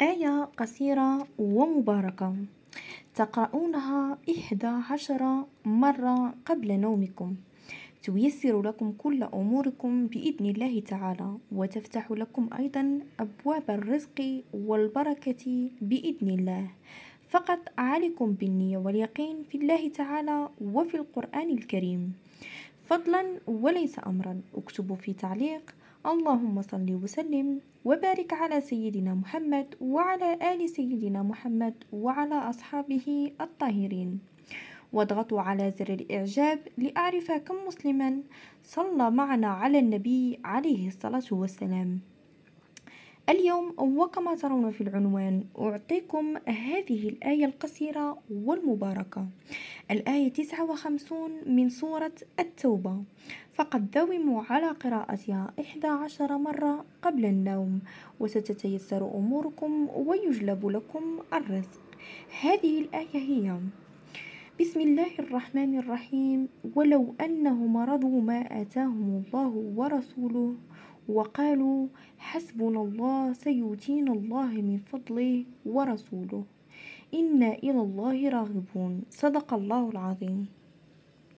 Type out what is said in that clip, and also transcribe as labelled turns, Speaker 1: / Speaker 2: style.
Speaker 1: آية قصيرة ومباركة تقرؤونها إحدى عشر مرة قبل نومكم تيسر لكم كل أموركم بإذن الله تعالى وتفتح لكم أيضا أبواب الرزق والبركة بإذن الله فقط عليكم بالنية واليقين في الله تعالى وفي القرآن الكريم فضلا وليس أمرا اكتبوا في تعليق اللهم صل وسلم وبارك على سيدنا محمد وعلى آل سيدنا محمد وعلى أصحابه الطاهرين واضغطوا على زر الإعجاب لأعرف كم مسلما صلى معنا على النبي عليه الصلاة والسلام اليوم وكما ترون في العنوان أعطيكم هذه الآية القصيرة والمباركة الآية 59 من سورة التوبة فقد داوموا على قراءتها 11 مرة قبل النوم وستتيسر أموركم ويجلب لكم الرزق هذه الآية هي بسم الله الرحمن الرحيم ولو أنهم رضوا ما آتاهم الله ورسوله وقالوا حسبنا الله سيؤتينا الله من فضله ورسوله إنا إلى الله راغبون صدق الله العظيم